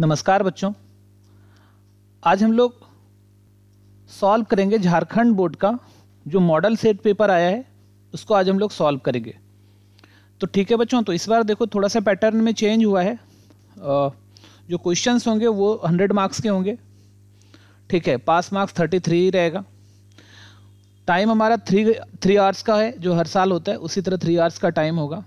नमस्कार बच्चों आज हम लोग सॉल्व करेंगे झारखंड बोर्ड का जो मॉडल सेट पेपर आया है उसको आज हम लोग सॉल्व करेंगे तो ठीक है बच्चों तो इस बार देखो थोड़ा सा पैटर्न में चेंज हुआ है जो क्वेश्चंस होंगे वो हंड्रेड मार्क्स के होंगे ठीक है पास मार्क्स थर्टी थ्री रहेगा टाइम हमारा थ्री थ्री आवर्स का है जो हर साल होता है उसी तरह थ्री आवर्स का टाइम होगा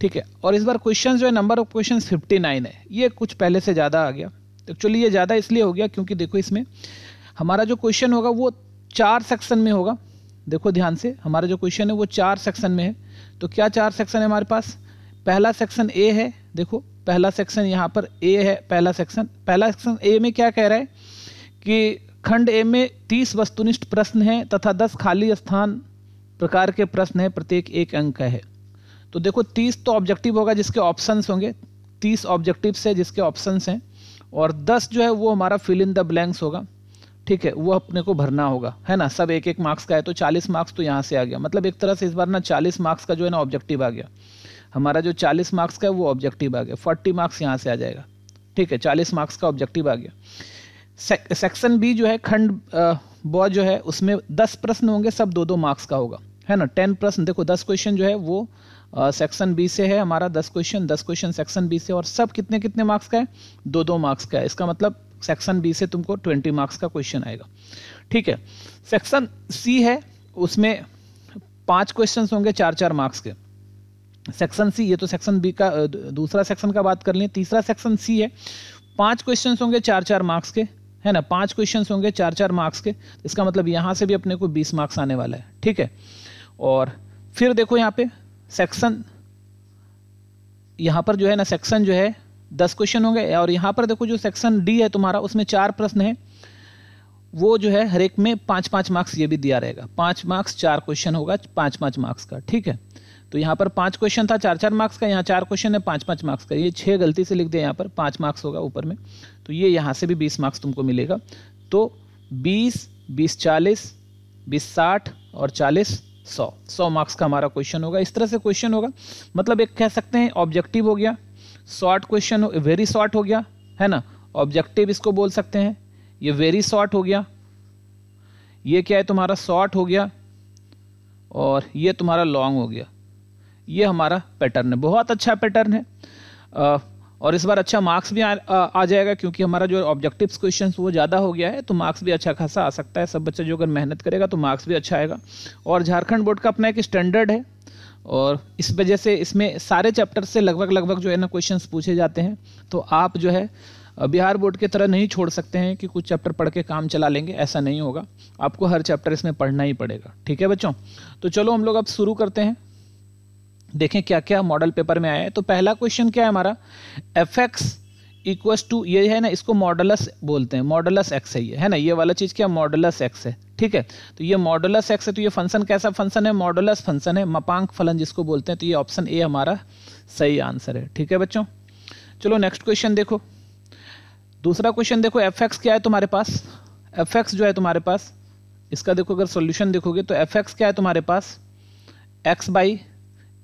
ठीक है और इस बार क्वेश्चन जो है number of question fifty nine है ये कुछ पहले से ज़्यादा आ गया एक्चुअली ये ज़्यादा इसलिए हो गया क्योंकि देखो इसमें हमारा जो क्वेश्चन होगा वो चार सेक्शन में होगा देखो ध्यान से हमारा जो क्वेश्चन है वो चार सेक्शन में है तो क्या चार सेक्शन है हमारे पास पहला सेक्शन ए है देखो पहला सेक्शन यहाँ पर ए है पहला सेक्शन पहला सेक्शन ए में क्या कह रहा है कि खंड ए में तीस वस्तुनिष्ठ प्रश्न हैं तथा दस खाली स्थान प्रकार के प्रश्न हैं प्रत्येक एक अंक का है तो देखो तीस तो ऑब्जेक्टिव होगा जिसके ऑप्शन होंगे तीस ऑब्जेक्टिव्स है जिसके ऑप्शन हैं और दस जो है वो हमारा फिल इन द ब्लैंक्स होगा ठीक है वो अपने को भरना होगा है ना सब एक एक मार्क्स का है तो चालीस मार्क्स तो यहाँ से आ गया मतलब एक तरह से इस बार ना चालीस मार्क्स का जो है ना ऑब्जेक्टिव आ गया हमारा जो चालीस मार्क्स का है वो ऑब्जेक्टिव आ गया फोर्टी मार्क्स यहाँ से आ जाएगा ठीक है चालीस मार्क्स का ऑब्जेक्टिव आ गया सेक्शन बी जो है खंड बॉ जो है उसमें दस प्रश्न होंगे सब दो दो मार्क्स का होगा है ना टेन प्रश्न देखो दस क्वेश्चन जो है वो सेक्शन बी से है हमारा दस क्वेश्चन दस क्वेश्चन सेक्शन बी से और सब कितने कितने मार्क्स का है दो दो मार्क्स का है इसका मतलब सेक्शन बी से तुमको ट्वेंटी मार्क्स का क्वेश्चन आएगा ठीक है सेक्शन सी है उसमें पांच क्वेश्चन होंगे चार चार मार्क्स के सेक्शन सी ये तो सेक्शन बी का दूसरा सेक्शन का बात कर लें तीसरा सेक्शन सी है पांच क्वेश्चन होंगे चार चार मार्क्स के है ना पांच क्वेश्चन होंगे चार चार मार्क्स के इसका मतलब यहां से भी अपने को बीस मार्क्स आने वाला है ठीक है और फिर देखो यहाँ पे सेक्शन यहाँ पर जो है ना सेक्शन जो है दस क्वेश्चन होंगे और यहाँ पर देखो जो सेक्शन डी है तुम्हारा उसमें चार प्रश्न है वो जो है हरेक में पाँच पाँच मार्क्स ये भी दिया रहेगा पाँच मार्क्स चार क्वेश्चन होगा पाँच पाँच मार्क्स का ठीक है तो यहाँ पर पाँच क्वेश्चन था चार चार मार्क्स का यहाँ चार क्वेश्चन है पाँच पाँच मार्क्स का ये छः गलती से लिख दिया यहाँ पर पाँच मार्क्स होगा ऊपर में तो ये यहाँ से भी बीस मार्क्स तुमको मिलेगा तो बीस बीस चालीस बीस साठ और चालीस सौ सौ मार्क्स का हमारा क्वेश्चन होगा इस तरह से क्वेश्चन होगा मतलब एक कह सकते हैं ऑब्जेक्टिव हो गया शॉर्ट क्वेश्चन वेरी शॉर्ट हो गया है ना ऑब्जेक्टिव इसको बोल सकते हैं ये वेरी शॉर्ट हो गया ये क्या है तुम्हारा शॉर्ट हो गया और ये तुम्हारा लॉन्ग हो गया ये हमारा पैटर्न है बहुत अच्छा पैटर्न है और इस बार अच्छा मार्क्स भी आ, आ जाएगा क्योंकि हमारा जो ऑब्जेक्टिव्स क्वेश्चन वो ज़्यादा हो गया है तो मार्क्स भी अच्छा खासा आ सकता है सब बच्चा जो अगर मेहनत करेगा तो मार्क्स भी अच्छा आएगा और झारखंड बोर्ड का अपना एक स्टैंडर्ड है और इस वजह से इसमें सारे चैप्टर से लगभग लगभग जो है ना क्वेश्चन पूछे जाते हैं तो आप जो है बिहार बोर्ड की तरह नहीं छोड़ सकते हैं कि कुछ चैप्टर पढ़ के काम चला लेंगे ऐसा नहीं होगा आपको हर चैप्टर इसमें पढ़ना ही पड़ेगा ठीक है बच्चों तो चलो हम लोग अब शुरू करते हैं देखें क्या क्या मॉडल पेपर में आया है तो पहला क्वेश्चन क्या है हमारा एफ एक्स इक्वस टू ये है ना इसको मॉडलस बोलते हैं मॉडलस एक्स है ये है ना ये वाला चीज़ क्या मॉडलस एक्स है ठीक है तो ये मॉडलस एक्स है तो ये फंक्शन कैसा फंक्शन है मॉडलस फंक्शन है मपांक फलन जिसको बोलते हैं तो ये ऑप्शन ए हमारा सही आंसर है ठीक है बच्चों चलो नेक्स्ट क्वेश्चन देखो दूसरा क्वेश्चन देखो एफ एक्स क्या है तुम्हारे पास एफ एक्स जो है तुम्हारे पास इसका देखो अगर सोल्यूशन देखोगे तो एफ एक्स क्या है तुम्हारे पास X by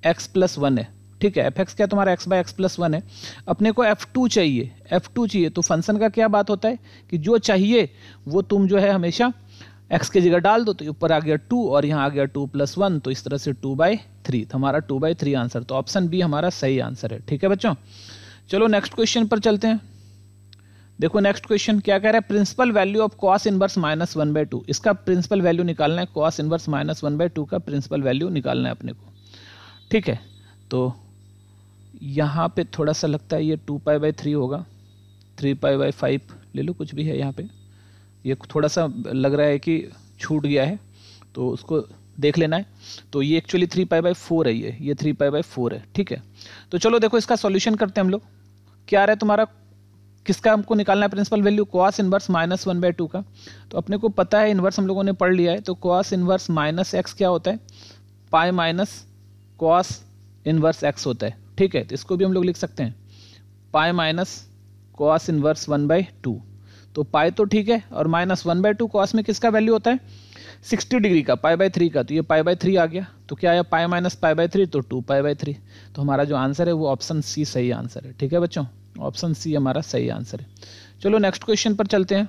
X plus one है ठीक है एफ एक्स क्या तुम्हारा X by X plus one है अपने को एफ टू चाहिए एफ टू चाहिए तो फंक्शन का क्या बात होता है कि जो चाहिए वो तुम जो है हमेशा एक्स की जगह डाल दो तो ऊपर आ गया टू और यहाँ आ गया टू प्लस वन तो इस तरह से टू बाई थ्री तो हमारा टू बाई थ्री आंसर तो ऑप्शन बी हमारा सही आंसर है ठीक है बच्चों चलो नेक्स्ट क्वेश्चन पर चलते हैं देखो नेक्स्ट क्वेश्चन क्या कह रहा है principal value of cos inverse minus one by two इसका प्रिंसिपल वैल्यू निकालना है cos inverse minus one by two का प्रिंसिपल वैल्यू निकालना है अपने को ठीक है तो यहाँ पे थोड़ा सा लगता है ये टू पाई बाई थ्री होगा थ्री पाई बाई फाइव ले लो कुछ भी है यहाँ पे ये थोड़ा सा लग रहा है कि छूट गया है तो उसको देख लेना है तो ये actually three pi by four है ये ये थ्री पाई बाई फोर है ठीक है तो चलो देखो इसका सॉल्यूशन करते हैं हम लोग क्या आ रहा है तुम्हारा किसका हमको निकालना है principal value cos inverse minus one by two का तो अपने को पता है इनवर्स हम लोगों ने पढ़ लिया है तो कॉस इनवर्स माइनस एक्स क्या होता है pi minus cos inverse X होता है ठीक है तो इसको भी हम लोग लिख सकते हैं pi minus cos inverse one by two तो पाई तो ठीक है और minus one by two cos में किसका वैल्यू होता है सिक्सटी डिग्री का पाई बाई थ्री का तो ये पाई बाई थ्री आ गया तो क्या आया pi minus pi by three तो टू पाई बाई थ्री तो हमारा जो आंसर है वो ऑप्शन सी सही आंसर है ठीक है बच्चों ऑप्शन सी हमारा सही आंसर है चलो नेक्स्ट क्वेश्चन पर चलते हैं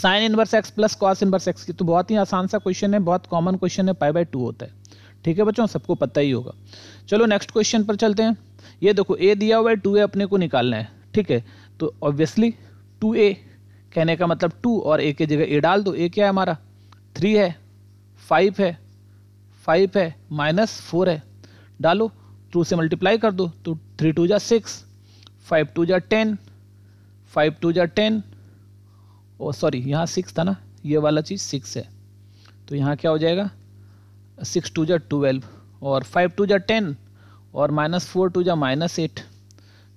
sine inverse x plus cos inverse X की तो बहुत ही आसान सा क्वेश्चन है बहुत कॉमन क्वेश्चन है पाई बाई टू होता है ठीक है बच्चों सबको पता ही होगा चलो नेक्स्ट क्वेश्चन पर चलते हैं ये देखो ए दिया हुआ है टू ए अपने को निकालना है ठीक है तो ऑब्वियसली टू ए कहने का मतलब टू और ए की जगह ए डाल दो ए क्या है हमारा थ्री है फाइव है फाइव है माइनस फोर है डालो टू से मल्टीप्लाई कर दो तो थ्री टू जा सिक्स फाइव टू जा टेन फाइव टू जा टेन और सॉरी यहाँ सिक्स था ना ये वाला चीज़ सिक्स है तो यहाँ क्या हो जाएगा सिक्स टू जा ट्वेल्व और फाइव टू जा टेन और माइनस फोर टू जा माइनस एट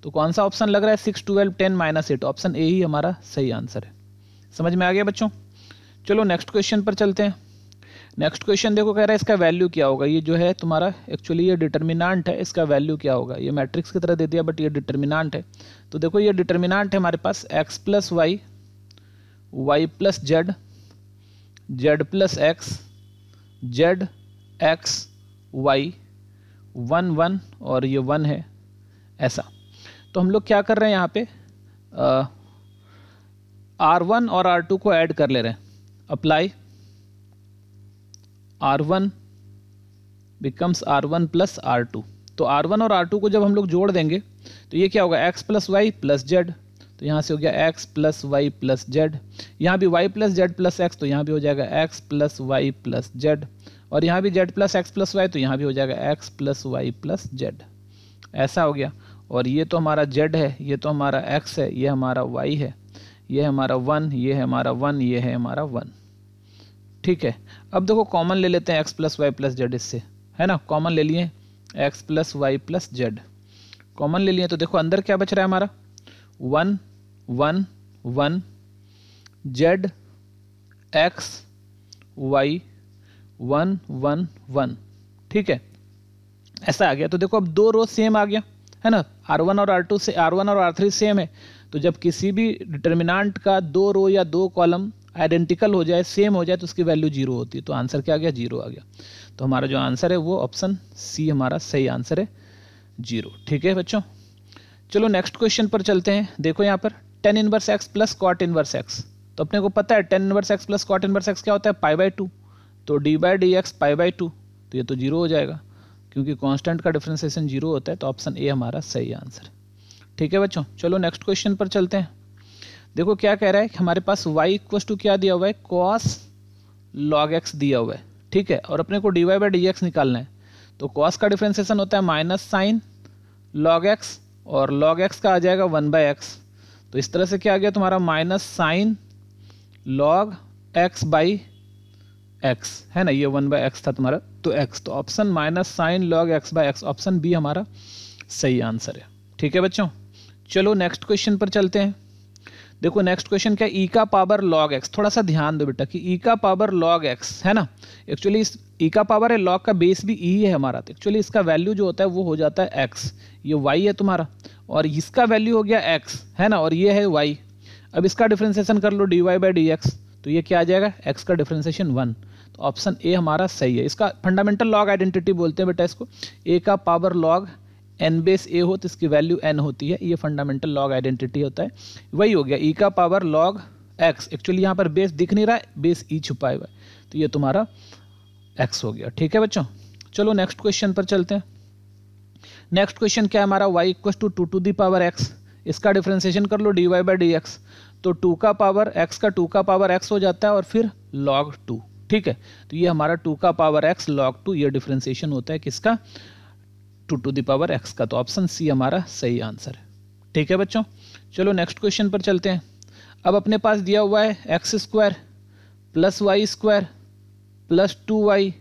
तो कौन सा ऑप्शन लग रहा है six twelve ten minus eight option A ही हमारा सही आंसर है समझ में आ गया बच्चों चलो नेक्स्ट क्वेश्चन पर चलते हैं नेक्स्ट क्वेश्चन देखो कह रहा है इसका वैल्यू क्या होगा ये जो है तुम्हारा एक्चुअली ये डिटर्मिनांट है इसका वैल्यू क्या होगा ये मैट्रिक्स की तरह दे दिया बट ये डिटर्मिनांट है तो देखो ये डिटर्मिनांट है हमारे पास x plus y y plus z z plus x z x y one one और ये वन है ऐसा तो हम लोग क्या कर रहे हैं यहाँ पे आर वन और आर टू को ऐड कर ले रहे हैं apply R one becomes R one plus R two तो आर वन और आर टू को जब हम लोग जोड़ देंगे तो ये क्या होगा x plus y plus z तो यहाँ से हो गया x plus y plus z यहाँ भी y plus z plus x तो यहाँ भी हो जाएगा x plus y plus z और यहाँ भी z plus x plus y तो यहाँ भी हो जाएगा x plus y plus z ऐसा हो गया और ये तो हमारा जेड है ये तो हमारा एक्स है ये हमारा वाई है ये है हमारा वन ये है हमारा वन ये है हमारा वन ठीक है अब देखो कॉमन ले लेते हैं x plus y plus z इससे है ना कॉमन ले लिए x plus y plus z common ले लिए तो देखो अंदर क्या बच रहा है हमारा one one one z x y one one one ठीक है ऐसा आ गया तो देखो अब दो रो सेम आ गया है ना आर वन और आर टू से आर वन और आर थ्री सेम है तो जब किसी भी डिटर्मिनाट का दो रो या दो कॉलम आइडेंटिकल हो जाए सेम हो जाए तो उसकी वैल्यू जीरो होती है तो आंसर क्या आ गया जीरो आ गया तो हमारा जो आंसर है वो ऑप्शन सी हमारा सही आंसर है जीरो ठीक है बच्चों चलो नेक्स्ट क्वेश्चन पर चलते हैं देखो यहाँ पर tan inverse x plus cot inverse x तो अपने को पता है tan inverse x plus cot inverse x क्या होता है पाई बाई टू तो d by d x pi by two तो ये तो जीरो हो जाएगा क्योंकि कांस्टेंट का डिफ्रेंसिएशन जीरो होता है तो ऑप्शन ए हमारा सही आंसर ठीक है बच्चों चलो नेक्स्ट क्वेश्चन पर चलते हैं देखो क्या कह रहा है कि हमारे पास y इक्वस टू क्या दिया हुआ है cos log x दिया हुआ है ठीक है और अपने को dy बाई डी निकालना है तो cos का डिफ्रेंसिएशन होता है माइनस साइन log x और log x का आ जाएगा वन बाई एक्स तो इस तरह से क्या आ गया तुम्हारा minus sine log x by x है ना ये वन बाई एक्स था तुम्हारा तो एक्स तो option minus sine log x by x option B हमारा सही आंसर है ठीक है बच्चों चलो नेक्स्ट क्वेश्चन पर चलते हैं देखो नेक्स्ट क्वेश्चन क्या ई e का पावर लॉग एक्स थोड़ा सा ध्यान दो बेटा कि ई e का पावर लॉग एक्स है ना एक्चुअली इस ई e का पावर है लॉग का बेस भी ई है हमारा तो एक्चुअली इसका वैल्यू जो होता है वो हो जाता है एक्स ये वाई है तुम्हारा और इसका वैल्यू हो गया एक्स है ना और ये है वाई अब इसका डिफ्रेंसिएशन कर लो d y by d x तो ये क्या आ जाएगा एक्स का डिफ्रेंसिएशन वन तो ऑप्शन ए हमारा सही है इसका फंडामेंटल लॉग आइडेंटिटी बोलते हैं बेटा इसको ए का power log n base a हो तो इसकी वैल्यू एन होती है ये फंडामेंटल लॉग आइडेंटिटी होता है वही हो गया ई e का पावर लॉग एक्स एक्चुअली यहाँ पर बेस दिख नहीं रहा है बेस ई e छुपा हुआ है तो ये तुम्हारा एक्स हो गया ठीक है बच्चों चलो नेक्स्ट क्वेश्चन पर चलते हैं नेक्स्ट क्वेश्चन क्या है हमारा y equal to two to the power x इसका डिफ्रेंसिएशन कर लो d y by d x तो टू का पावर एक्स का टू का पावर एक्स हो जाता है और फिर लॉग टू ठीक है तो ये हमारा टू का पावर एक्स लॉग टू ये डिफ्रेंसिएशन होता है किसका टू टू दावर एक्स का तो ऑप्शन सी हमारा सही आंसर है ठीक है बच्चों चलो नेक्स्ट क्वेश्चन पर चलते हैं अब अपने पास दिया हुआ है x square plus y square plus two y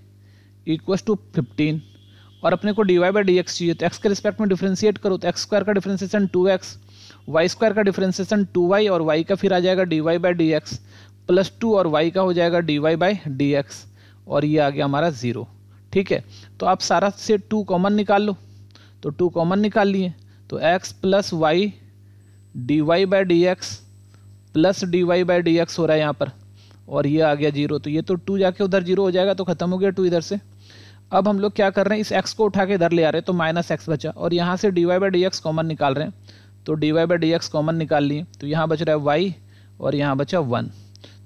equals to fifteen और अपने को d y by d x चाहिए तो एक्स के रिस्पेक्ट में डिफ्रेंशिएट करो तो एक्स स्क्वायर का differentiation two x y square का डिफ्रेंसिएशन टू वाई और वाई का फिर आ जाएगा d y by d x plus two और वाई का हो जाएगा d y by d x और ये आ गया हमारा ज़ीरो ठीक है तो आप सारा से टू कॉमन निकाल लो तो टू कॉमन निकाल लिए तो x plus y d y by d x plus d y by d x हो रहा है यहाँ पर और ये आ गया जीरो तो ये तो टू जाके उधर जीरो हो जाएगा तो ख़त्म हो गया टू इधर से अब हम लोग क्या कर रहे हैं इस एक्स को उठा के इधर ले आ रहे हैं तो माइनस एक्स बचा और यहाँ से d y by d x common निकाल रहे हैं तो d y by d x common निकाल लिए तो यहाँ बच रहा है वाई और यहाँ बचा वन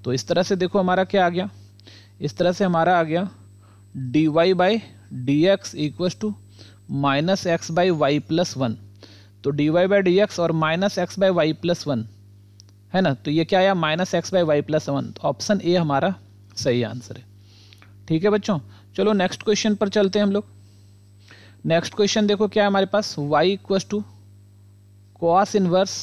तो इस तरह से देखो हमारा क्या आ गया इस तरह से हमारा आ गया d y by d x equals to minus x by y plus one तो d y by d x और minus x by y plus one है ना तो ये क्या आया minus x by y plus one तो ऑप्शन ए हमारा सही आंसर है ठीक है बच्चों चलो नेक्स्ट क्वेश्चन पर चलते हैं हम लोग नेक्स्ट क्वेश्चन देखो क्या है हमारे पास y equals to cos inverse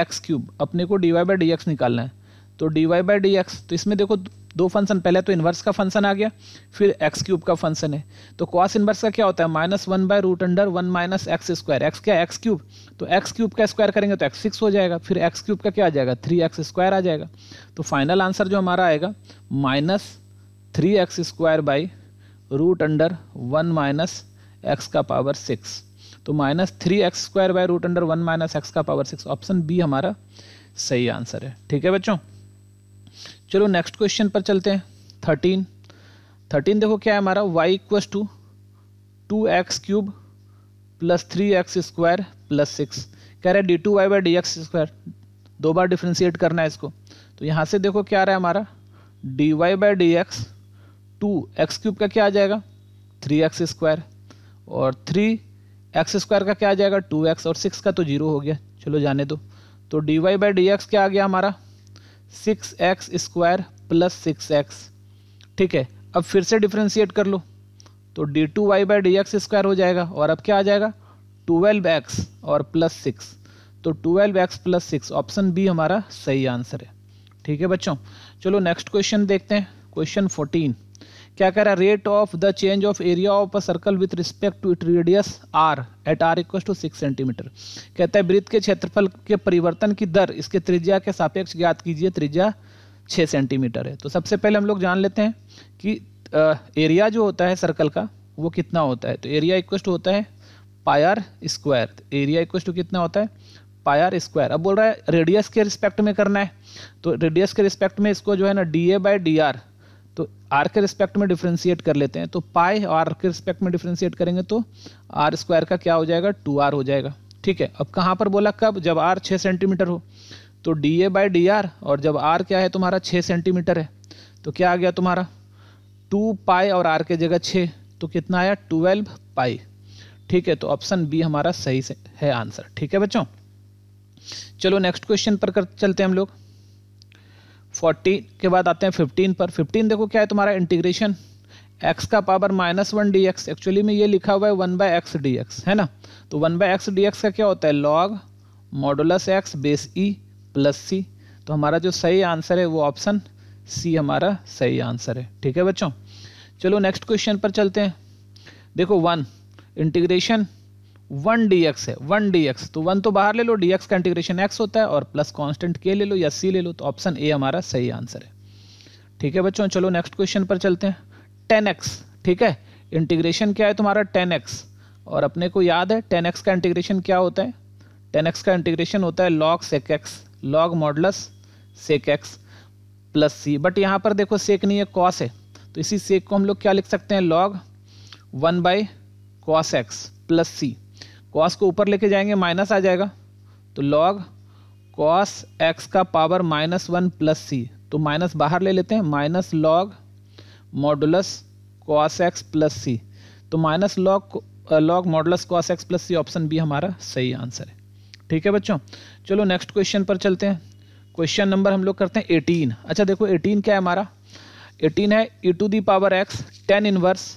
x cube अपने को d y by d x निकालना है तो d y by d x तो इसमें देखो दो फंक्शन पहले तो इन्वर्स का फंक्शन आ गया फिर एक्स क्यूब का फंक्शन है तो कॉस इन्वर्स का क्या होता है minus one by root under one minus x square x क्या एक्स क्यूब तो एक्स क्यूब का स्क्वायर करेंगे तो एक्स सिक्स हो जाएगा फिर एक्स क्यूब का क्या आ जाएगा थ्री एक्स स्क्वायर आ जाएगा तो फाइनल आंसर जो हमारा आएगा minus three x square by root under one minus x का पावर सिक्स तो minus three x square by root under one minus x का पावर सिक्स ऑप्शन बी हमारा सही आंसर है ठीक है बच्चों चलो नेक्स्ट क्वेश्चन पर चलते हैं थर्टीन थर्टीन देखो क्या है हमारा y equals to two x cube plus three x square plus six कह रहे d two y by d x square दो बार डिफ्रेंशिएट करना है इसको तो यहाँ से देखो क्या आ रहा है हमारा d y by d x two x cube का क्या आ जाएगा थ्री एक्स स्क्वायर और थ्री एक्स स्क्वायर का क्या आ जाएगा टू एक्स और सिक्स का तो जीरो हो गया चलो जाने दो तो d y by d x क्या आ गया हमारा six x square plus six x ठीक है अब फिर से डिफ्रेंशिएट कर लो तो d two y by d x square हो जाएगा और अब क्या आ जाएगा ट्वेल्व एक्स और प्लस सिक्स तो twelve x plus six option B हमारा सही आंसर है ठीक है बच्चों चलो नेक्स्ट क्वेश्चन देखते हैं क्वेश्चन फोर्टीन क्या कह रहा है rate of the change of area of a circle with respect to it radius r at r equal to six centimetre कहता है वृत्त के क्षेत्रफल के परिवर्तन की दर इसके त्रिज्या के सापेक्ष ज्ञात कीजिए त्रिज्या छः सेंटीमीटर है तो सबसे पहले हम लोग जान लेते हैं कि आ, एरिया जो होता है सर्कल का वो कितना होता है तो एरिया इक्व होता है pi r square area equal to कितना होता है पायर स्क्वायर अब बोल रहा है रेडियस के रिस्पेक्ट में करना है तो रेडियस के रिस्पेक्ट में इसको जो है ना d A by d r तो आर के रिस्पेक्ट में डिफ्रेंशिएट कर लेते हैं तो पाई आर के रिस्पेक्ट में डिफ्रेंशिएट करेंगे तो आर स्क्वायर का क्या हो जाएगा टू आर हो जाएगा ठीक है अब कहाँ पर बोला कब जब आर छः सेंटीमीटर हो तो d A by d r और जब आर क्या है तुम्हारा छः सेंटीमीटर है तो क्या आ गया तुम्हारा टू पाई और आर के जगह छः तो कितना आया ट्वेल्व पाई ठीक है तो ऑप्शन बी हमारा सही से है आंसर ठीक है बच्चों चलो नेक्स्ट क्वेश्चन पर कर चलते हैं हम लोग फोर्टीन के बाद आते हैं फिफ्टीन पर फिफ्टीन देखो क्या है तुम्हारा इंटीग्रेशन एक्स का power minus one d x actually में ये लिखा हुआ है one by x d x है ना तो one by x d x का क्या होता है log modulus x base e plus c तो हमारा जो सही आंसर है वो ऑप्शन सी हमारा सही आंसर है ठीक है बच्चों चलो नेक्स्ट क्वेश्चन पर चलते हैं देखो one integration one d x है वन डी एक्स तो वन तो बाहर ले लो डी एक्स का इंटीग्रेशन एक्स होता है और प्लस कॉन्स्टेंट के ले लो या सी ले लो तो ऑप्शन ए हमारा सही आंसर है ठीक है बच्चों चलो नेक्स्ट क्वेश्चन पर चलते हैं टेन एक्स ठीक है इंटीग्रेशन क्या है तुम्हारा टेन एक्स और अपने को याद है टेन एक्स का इंटीग्रेशन क्या होता है टेन एक्स का इंटीग्रेशन होता है log sec x log modulus sec x plus c but यहाँ पर देखो सेक नहीं है कॉस है तो इसी सेक को हम लोग क्या लिख सकते हैं log one by cos x plus c cos को ऊपर लेके जाएंगे माइनस आ जाएगा तो लॉग कॉस एक्स का power minus one plus c तो माइनस बाहर ले लेते हैं minus log modulus cos x plus c तो minus log log modulus cos x plus c option B हमारा सही आंसर है ठीक है बच्चों चलो नेक्स्ट क्वेश्चन पर चलते हैं क्वेश्चन नंबर हम लोग करते हैं एटीन अच्छा देखो एटीन क्या है हमारा एटीन है e to the power x tan inverse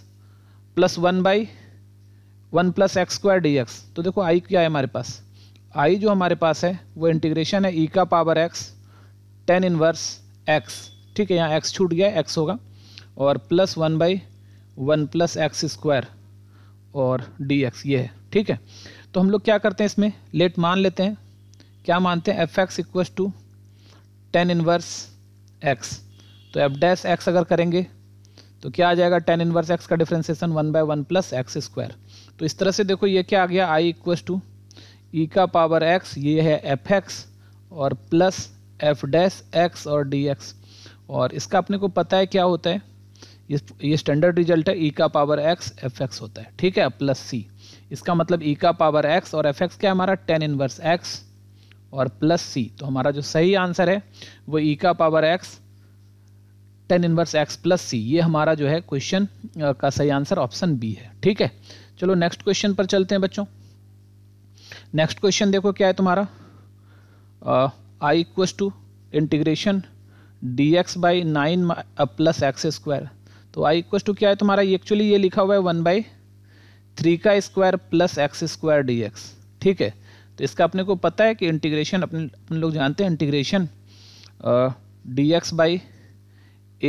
plus one by one plus x square d x तो देखो आई क्या है हमारे पास आई जो हमारे पास है वो इंटीग्रेशन है ई e का power x tan inverse x ठीक है यहाँ एक्स छूट गया एक्स होगा और plus one by one plus x square और डी एक्स ये है ठीक है तो हम लोग क्या करते हैं इसमें लेट मान लेते हैं क्या मानते हैं f x equal to tan inverse x तो एफ डैस एक्स अगर करेंगे तो क्या आ जाएगा टेन इनवर्स एक्स का differentiation one by one plus x square तो इस तरह से देखो ये क्या आ गया आई इक्वस टू ई का पावर एक्स ये है एफ एक्स और प्लस एफ डैश एक्स और डी एक्स और इसका अपने को पता है क्या होता है ये ये स्टैंडर्ड रिजल्ट है ई e का पावर एक्स एफ एक्स होता है ठीक है प्लस सी इसका मतलब ई e का पावर एक्स और एफ एक्स क्या है हमारा टेन इनवर्स एक्स और प्लस सी तो हमारा जो सही आंसर है वो ई e का power x tan inverse x plus c ये हमारा जो है क्वेश्चन का सही आंसर ऑप्शन बी है ठीक है चलो नेक्स्ट क्वेश्चन पर चलते हैं बच्चों नेक्स्ट क्वेश्चन देखो क्या है तुम्हारा I equals to integration d x by nine plus x square तो आई इक्वस टू क्या है तुम्हारा एक्चुअली ये लिखा हुआ है वन बाई थ्री का square plus x square d x ठीक है तो इसका अपने को पता है कि इंटीग्रेशन अपने अपन लोग जानते हैं integration d x by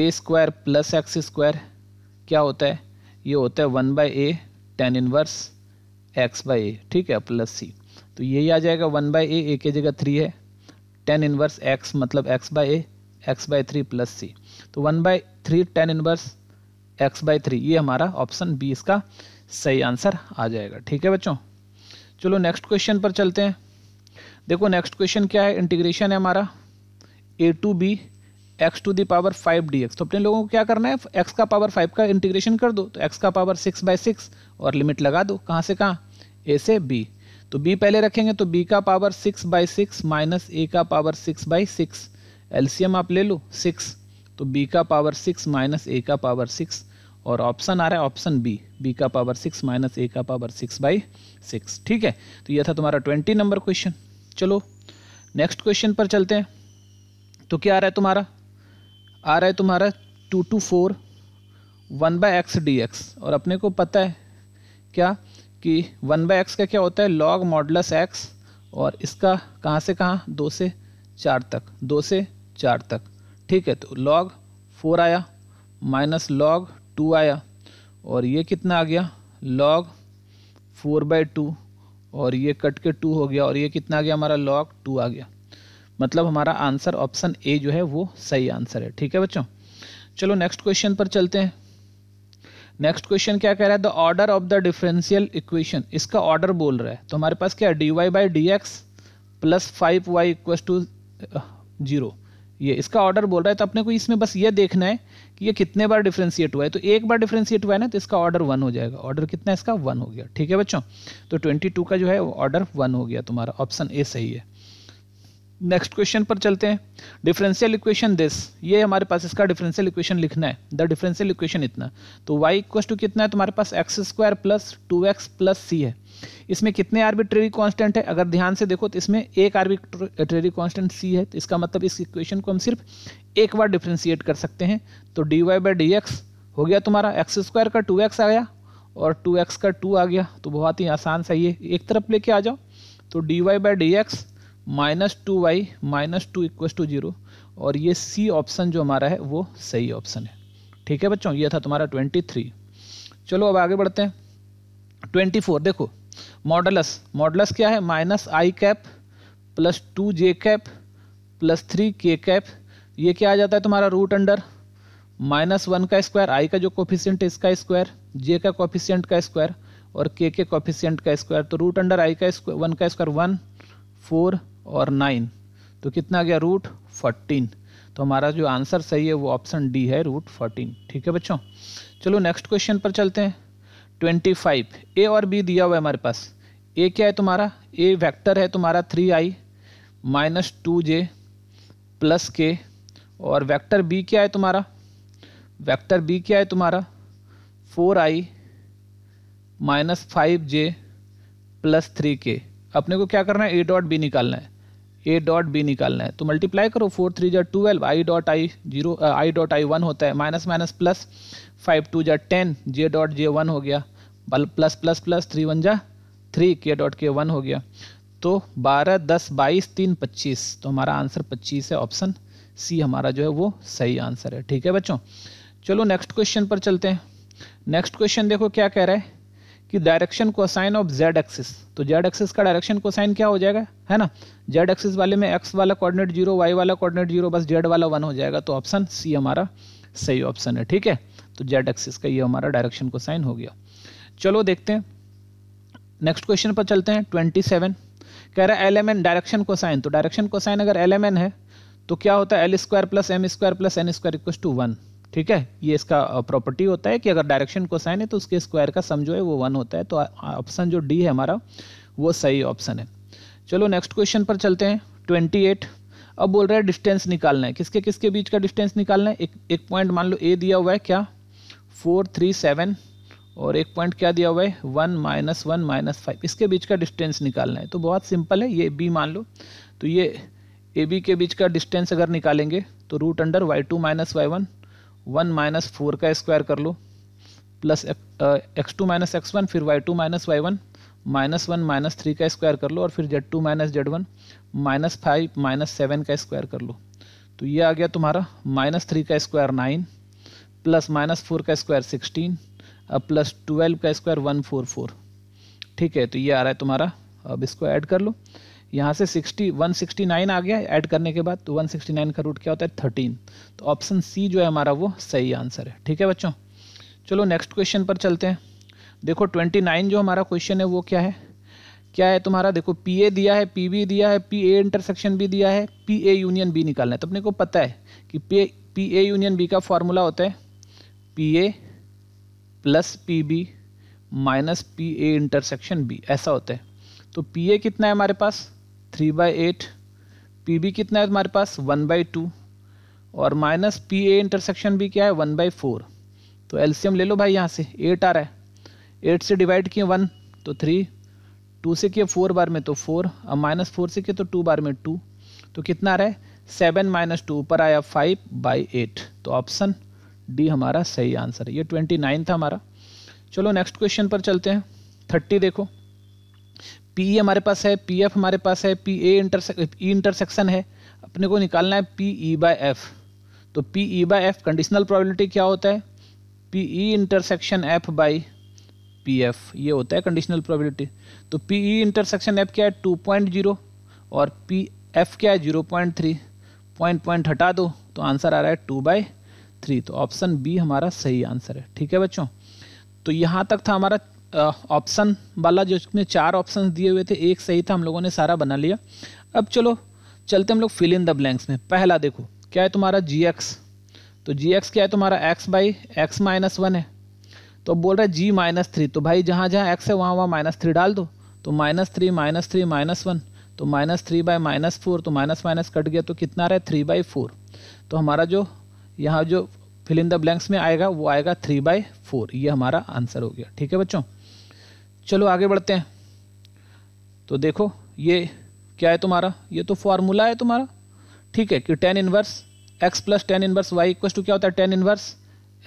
a square plus x square क्या होता है ये होता है one by a tan inverse x by a ठीक है प्लस सी तो यही आ जाएगा वन बाई ए ए के जगह थ्री है टेन इनवर्स एक्स मतलब x by a x by three plus c तो one by three tan inverse x by three ये हमारा ऑप्शन बी इसका सही आंसर आ जाएगा ठीक है बच्चों चलो नेक्स्ट क्वेश्चन पर चलते हैं देखो नेक्स्ट क्वेश्चन क्या है इंटीग्रेशन है हमारा a to b x to the power five d x तो अपने लोगों को क्या करना है एक्स का पावर फाइव का इंटीग्रेशन कर दो तो एक्स का पावर सिक्स बाई सिक्स और लिमिट लगा दो कहाँ से कहाँ ए से बी तो बी पहले रखेंगे तो बी का power six by six minus a का power six by six LCM आप ले लो सिक्स तो बी का पावर सिक्स माइनस ए का पावर सिक्स और ऑप्शन आ रहा है ऑप्शन बी बी का पावर सिक्स माइनस ए का पावर सिक्स बाई सिक्स ठीक है तो यह था तुम्हारा ट्वेंटी नंबर क्वेश्चन चलो नेक्स्ट क्वेश्चन पर चलते हैं तो क्या आ रहा है तुम्हारा आ रहा है तुम्हारा two to four one by x d x और अपने को पता है क्या कि वन बाई एक्स का क्या होता है लॉग मॉडलस एक्स और इसका कहाँ से कहाँ दो से चार तक दो से चार तक ठीक है तो लॉग फोर आया माइनस लॉग टू आया और ये कितना आ गया लॉग फोर बाई टू और ये कट के टू हो गया और ये कितना आ गया हमारा लॉग टू आ गया मतलब हमारा आंसर ऑप्शन ए जो है वो सही आंसर है ठीक है बच्चों चलो नेक्स्ट क्वेश्चन पर चलते हैं नेक्स्ट क्वेश्चन क्या कह रहा है the order of the differential equation इसका ऑर्डर बोल रहा है तो हमारे पास क्या d y by d x plus five y equal to zero ये इसका ऑर्डर बोल रहा है तो अपने को इसमें बस ये देखना है कि ये कितने बार डिफ्रेंशिएट हुआ है तो एक बार डिफ्रेंशिएट हुआ है ना तो इसका ऑर्डर वन हो जाएगा ऑर्डर कितना है इसका वन हो गया ठीक है बच्चों तो ट्वेंटी टू का जो है ऑर्डर वन हो गया तुम्हारा ऑप्शन ए सही है नेक्स्ट क्वेश्चन पर चलते हैं डिफरेंशियल इक्वेशन दिस ये हमारे पास इसका डिफरेंशियल इक्वेशन लिखना है द डिफरेंशियल इक्वेशन इतना तो y इक्वस टू कितना है तुम्हारे पास x square plus two x plus c है इसमें कितने आर्बिट्रेरी कांस्टेंट है अगर ध्यान से देखो तो इसमें एक आर्बिट्रेरी कांस्टेंट सी है तो इसका मतलब इस इक्वेशन को हम सिर्फ एक बार डिफ्रेंशिएट कर सकते हैं तो d y by d x हो गया तुम्हारा एक्स स्क्वायर का टू एक्स आ गया और टू एक्स का टू आ गया तो बहुत ही आसान सा ये एक तरफ लेके आ जाओ तो d y by d x minus two y minus two equal to zero और ये सी ऑप्शन जो हमारा है वो सही ऑप्शन है ठीक है बच्चों ये था तुम्हारा ट्वेंटी थ्री चलो अब आगे बढ़ते हैं ट्वेंटी फोर देखो मॉडलस मॉडलस क्या है minus i cap plus two j cap plus three k cap ये क्या आ जाता है तुम्हारा रूट अंडर माइनस वन का स्क्वायर आई का जो कॉफिशियंट है इसका स्क्वायर जे का कॉफिशियंट का स्क्वायर और के के कॉफिशियंट का स्क्वायर तो रूट अंडर आई का वन का स्क्वायर वन फोर और नाइन तो कितना गया रूट फोर्टीन तो हमारा जो आंसर सही है वो ऑप्शन डी है रूट फोर्टीन ठीक है बच्चों चलो नेक्स्ट क्वेश्चन पर चलते हैं ट्वेंटी फाइव ए और बी दिया हुआ है हमारे पास ए क्या है तुम्हारा ए वैक्टर है तुम्हारा three i minus two j plus k और वैक्टर बी क्या है तुम्हारा वैक्टर बी क्या है तुम्हारा four i minus five j plus three k अपने को क्या करना है ए डॉट बी निकालना है ए डॉट बी निकालना है तो मल्टीप्लाई करो फोर थ्री जो twelve i dot i zero i dot i one होता है minus minus plus five two जो ten j dot j one हो गया बल plus plus plus three one जा three k dot k one हो गया तो बारह दस बाईस तीन पच्चीस तो हमारा आंसर पच्चीस है ऑप्शन सी हमारा जो है वो सही आंसर है ठीक है बच्चों चलो नेक्स्ट क्वेश्चन पर चलते हैं नेक्स्ट क्वेश्चन देखो क्या कह रहा है कि direction cosine of z axis तो जेड एक्सिस का डायरेक्शन को साइन क्या हो जाएगा है ना जेड एक्सिस वाले में एक्स वाला कोऑर्डिनेट जीरो वाई वाला कोऑर्डिनेट जीरो बस जेड वाला वन हो जाएगा तो ऑप्शन सी हमारा सही ऑप्शन है ठीक है तो जेड एक्सिस का ये हमारा डायरेक्शन को साइन हो गया चलो देखते हैं नेक्स्ट क्वेश्चन पर चलते हैं ट्वेंटी सेवन कह रहा है l m n direction cosine तो डायरेक्शन को साइन अगर एल एम एन है तो क्या होता है l square plus m square plus n square equal to one ठीक है ये इसका प्रॉपर्टी होता है कि अगर डायरेक्शन को साइन है तो उसके स्क्वायर का सम जो है वो वन होता है तो ऑप्शन जो डी है हमारा वो सही ऑप्शन है चलो नेक्स्ट क्वेश्चन पर चलते हैं ट्वेंटी एट अब बोल रहे हैं डिस्टेंस निकालना है किसके किसके बीच का डिस्टेंस निकालना है एक एक पॉइंट मान लो ए दिया हुआ है क्या फोर थ्री सेवन और एक पॉइंट क्या दिया हुआ है one minus one minus five इसके बीच का डिस्टेंस निकालना है तो बहुत सिंपल है ये बी मान लो तो ये ए बी के बीच का डिस्टेंस अगर निकालेंगे तो root under y two minus y one one minus four का स्क्वायर कर लो plus x two minus x one फिर y two minus y one minus one minus three का स्क्वायर कर लो और फिर z two minus z one minus five minus seven का स्क्वायर कर लो तो ये आ गया तुम्हारा माइनस थ्री का square nine plus minus four का स्क्वायर सिक्सटीन अब प्लस ट्वेल्व का स्क्वायर वन फोर फोर ठीक है तो ये आ रहा है तुम्हारा अब इसको ऐड कर लो यहाँ से 60 169 आ गया ऐड करने के बाद तो 169 का रूट क्या होता है 13 तो ऑप्शन सी जो है हमारा वो सही आंसर है ठीक है बच्चों चलो नेक्स्ट क्वेश्चन पर चलते हैं देखो 29 जो हमारा क्वेश्चन है वो क्या है क्या है तुम्हारा देखो पी ए दिया है पी बी दिया है पी ए इंटरसेक्शन भी दिया है पी ए यूनियन बी निकालना है तो अपने को पता है कि p p a union b का फॉर्मूला होता है P a plus p b minus p A intersection b ऐसा होता है तो पी ए कितना है हमारे पास three by eight p b कितना है तुम्हारे पास वन बाई टू और माइनस पी ए इंटरसेक्शन भी क्या है वन बाई फोर तो एलसीएम ले लो भाई यहाँ से एट आ रहा है एट से डिवाइड किए वन तो थ्री टू से किए फोर बार में तो फोर और माइनस फोर से किए तो टू बार में टू तो कितना आ रहा है सेवन माइनस टू ऊपर आया फाइव बाई एट तो ऑप्शन डी हमारा सही आंसर है ये ट्वेंटी नाइन था हमारा चलो नेक्स्ट क्वेश्चन पर चलते हैं थर्टी देखो पी ई e हमारे पास है पी एफ हमारे पास है P a intersect e intersection है अपने को निकालना है पी ई बाई एफ तो p e by f conditional probability क्या होता है p e intersection f by p f ये होता है कंडीशनल प्रॉबिलिटी तो पी ई इंटरसेक्शन एफ क्या है टू पॉइंट जीरो और पी एफ क्या है zero point three point point हटा दो तो आंसर आ रहा है टू बाई थ्री तो ऑप्शन बी हमारा सही आंसर है ठीक है बच्चों तो यहाँ तक था हमारा ऑप्शन वाला जो उसमें चार ऑप्शन दिए हुए थे एक सही था हम लोगों ने सारा बना लिया अब चलो चलते हम लोग फिल इन द ब्लैंक्स में पहला देखो क्या है तुम्हारा जी एक्स तो जी एक्स क्या है तुम्हारा x by x minus one है तो बोल रहा है जी माइनस थ्री तो भाई जहाँ जहाँ एक्स है वहाँ वहाँ माइनस थ्री डाल दो तो minus three minus three minus one तो minus three by minus four तो माइनस माइनस कट गया तो कितना रहा है थ्री बाई फोर तो हमारा जो यहाँ जो फिल इन द ब्लैंक्स में आएगा वो आएगा थ्री बाई फोर ये हमारा आंसर हो गया ठीक है बच्चों चलो आगे बढ़ते हैं तो देखो ये क्या है तुम्हारा ये तो फार्मूला है तुम्हारा ठीक है कि tan inverse x plus tan inverse y equal to क्या होता है tan inverse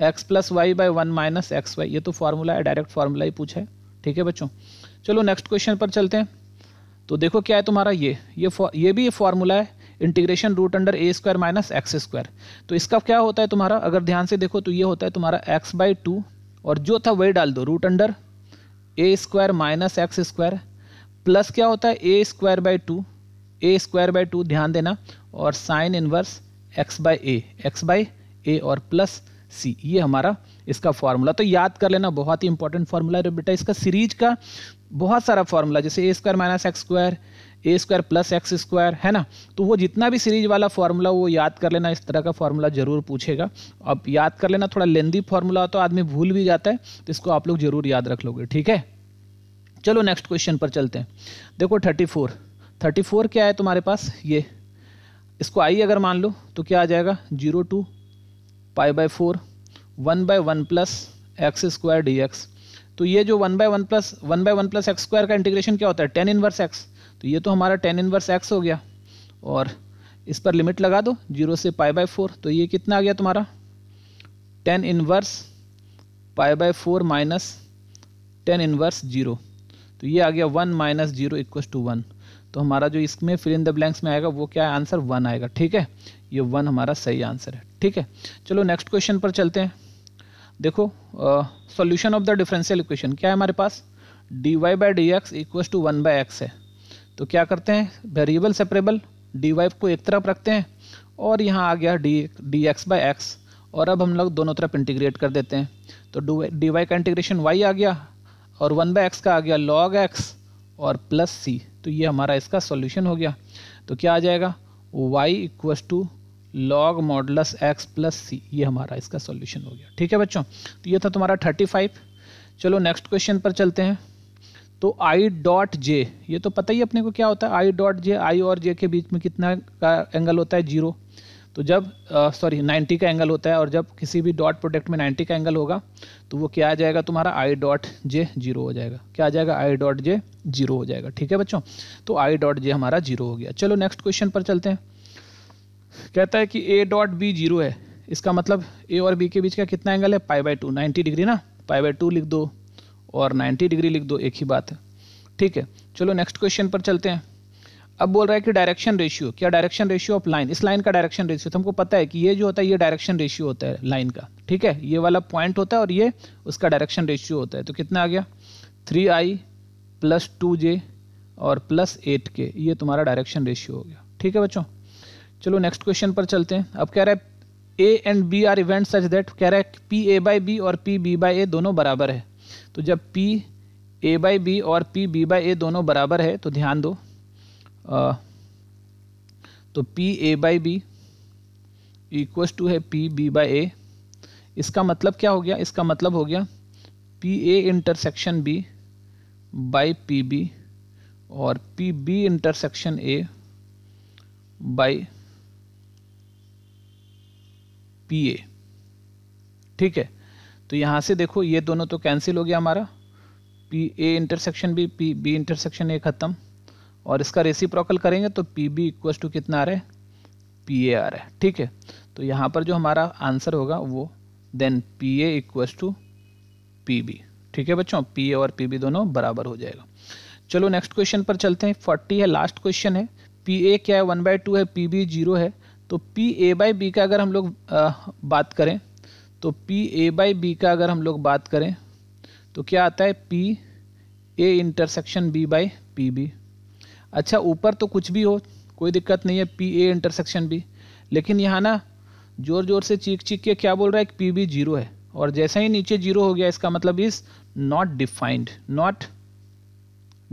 x plus y by one minus x y ये तो फार्मूला है डायरेक्ट फार्मूला ही पूछा है ठीक है बच्चों चलो नेक्स्ट क्वेश्चन पर चलते हैं तो देखो क्या है तुम्हारा ये ये ये भी ये फार्मूला है integration root under a square minus x square तो इसका क्या होता है तुम्हारा अगर ध्यान से देखो तो ये होता है तुम्हारा एक्स बाई टू और जो था वही डाल दो root under a square minus x square plus क्या होता है a square by two a square by two ध्यान देना और sine inverse x by a x by a और प्लस सी ये हमारा इसका फॉर्मूला तो याद कर लेना बहुत ही इंपॉर्टेंट फार्मूला है बेटा इसका सीरीज का बहुत सारा फार्मूला जैसे a square minus x square a square plus x square है ना तो वो जितना भी सीरीज वाला फार्मूला वो याद कर लेना इस तरह का फॉर्मूला जरूर पूछेगा अब याद कर लेना थोड़ा लेंदी फॉर्मूला तो आदमी भूल भी जाता है तो इसको आप लोग जरूर याद रख लोगे ठीक है चलो नेक्स्ट क्वेश्चन पर चलते हैं देखो थर्टी फोर थर्टी फोर क्या है तुम्हारे पास ये इसको आई अगर मान लो तो क्या आ जाएगा zero to pi by four one by one plus x square d x तो ये जो one by one plus one by one plus x square का इंटीग्रेशन क्या होता है टेन इनवर्स एक्स तो ये तो हमारा टेन इनवर्स एक्स हो गया और इस पर लिमिट लगा दो जीरो से पाई बाय फोर तो ये कितना आ गया तुम्हारा tan inverse pi by four minus tan inverse zero तो ये आ गया one minus zero equals to one तो हमारा जो इसमें फिल इन द ब्लैंक्स में आएगा वो क्या है आंसर वन आएगा ठीक है ये वन हमारा सही आंसर है ठीक है चलो नेक्स्ट क्वेश्चन पर चलते हैं देखो solution of the differential equation क्या है हमारे पास d y by d x equals to one by x है तो क्या करते हैं वेरिएबल सेपरेबल डी वाई को एक तरफ रखते हैं और यहाँ आ गया d d x by x और अब हम लोग दोनों तरफ इंटीग्रेट कर देते हैं तो डी वाई का इंटीग्रेशन वाई आ गया और वन बाई एक्स का आ गया लॉग एक्स और प्लस सी तो ये हमारा इसका सॉल्यूशन हो गया तो क्या आ जाएगा y equals to log modulus x plus c ये हमारा इसका सॉल्यूशन हो गया ठीक है बच्चों तो ये था तुम्हारा थर्टी फाइव चलो नेक्स्ट क्वेश्चन पर चलते हैं तो आई डॉट जे ये तो पता ही अपने को क्या होता है आई डॉट जे आई और जे के बीच में कितना का एंगल होता है जीरो तो जब सॉरी नाइन्टी का एंगल होता है और जब किसी भी डॉट प्रोडक्ट में नाइन्टी का एंगल होगा तो वो क्या आ जाएगा तुम्हारा आई डॉट जे जीरो हो जाएगा क्या आ जाएगा आई डॉट जे जीरो हो जाएगा ठीक है बच्चों तो आई डॉट जे हमारा जीरो हो गया चलो नेक्स्ट क्वेश्चन पर चलते हैं कहता है कि ए डॉट बी जीरो है इसका मतलब ए और बी के बीच का कितना एंगल है pi by two ninety degree ना पाई बाई टू लिख दो और 90 डिग्री लिख दो एक ही बात है ठीक है चलो नेक्स्ट क्वेश्चन पर चलते हैं अब बोल रहा है कि डायरेक्शन रेशियो क्या डायरेक्शन रेशियो ऑफ लाइन इस लाइन का डायरेक्शन रेशियो तो हमको पता है कि ये जो होता है ये डायरेक्शन रेशियो होता है लाइन का ठीक है ये वाला पॉइंट होता है और ये उसका डायरेक्शन रेशियो होता है तो कितना आ गया three i plus two j और प्लस एट के ये तुम्हारा डायरेक्शन रेशियो हो गया ठीक है बच्चों चलो नेक्स्ट क्वेश्चन पर चलते हैं अब कह रहा है a and b are event such that कह रहा है पी ए बाई बी और पी बी बाई ए दोनों बराबर है तो जब पी ए बाई बी और पी बी बाई ए दोनों बराबर है तो ध्यान दो आ, तो p a by b equals to है पी बी बाई ए इसका मतलब क्या हो गया इसका मतलब हो गया p A intersection B by P b और p b intersection a by p a ठीक है तो यहाँ से देखो ये दोनों तो कैंसिल हो गया हमारा p A intersection b p b intersection a ख़त्म और इसका रेसिप्रोकल करेंगे तो पी बी इक्वस टू कितना आ रहा है पी ए आ रहा है ठीक है तो यहाँ पर जो हमारा आंसर होगा वो then p a equals to p b ठीक है बच्चों पी ए और पी बी दोनों बराबर हो जाएगा चलो नेक्स्ट क्वेश्चन पर चलते हैं फोर्टी है लास्ट क्वेश्चन है पी ए क्या है वन बाई टू है पी बी जीरो है तो पी ए बाई बी का अगर हम लोग बात करें तो पी ए बाई बी का अगर हम लोग बात करें तो क्या आता है P A intersection B by P B अच्छा ऊपर तो कुछ भी हो कोई दिक्कत नहीं है पी ए इंटरसेक्शन बी लेकिन यहाँ ना जोर जोर से चीख चीख के क्या बोल रहा है कि पी बी जीरो है और जैसा ही नीचे जीरो हो गया इसका मतलब is not defined not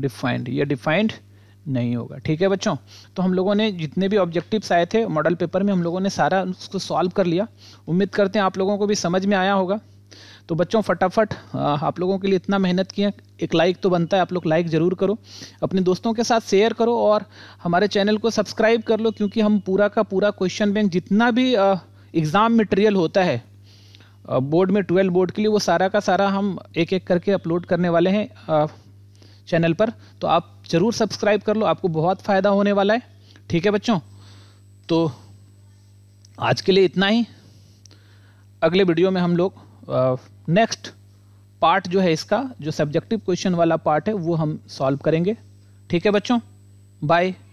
defined यह डिफाइंड नहीं होगा ठीक है बच्चों तो हम लोगों ने जितने भी ऑब्जेक्टिव्स आए थे मॉडल पेपर में हम लोगों ने सारा उसको सॉल्व कर लिया उम्मीद करते हैं आप लोगों को भी समझ में आया होगा तो बच्चों फटाफट आप लोगों के लिए इतना मेहनत किया एक लाइक तो बनता है आप लोग लाइक ज़रूर करो अपने दोस्तों के साथ शेयर करो और हमारे चैनल को सब्सक्राइब कर लो क्योंकि हम पूरा का पूरा क्वेश्चन बैंक जितना भी एग्ज़ाम मटेरियल होता है बोर्ड में ट्वेल्व बोर्ड के लिए वो सारा का सारा हम एक एक करके अपलोड करने वाले हैं चैनल पर तो आप ज़रूर सब्सक्राइब कर लो आपको बहुत फ़ायदा होने वाला है ठीक है बच्चों तो आज के लिए इतना ही अगले वीडियो में हम लोग नेक्स्ट पार्ट जो है इसका जो सब्जेक्टिव क्वेश्चन वाला पार्ट है वो हम सॉल्व करेंगे ठीक है बच्चों बाय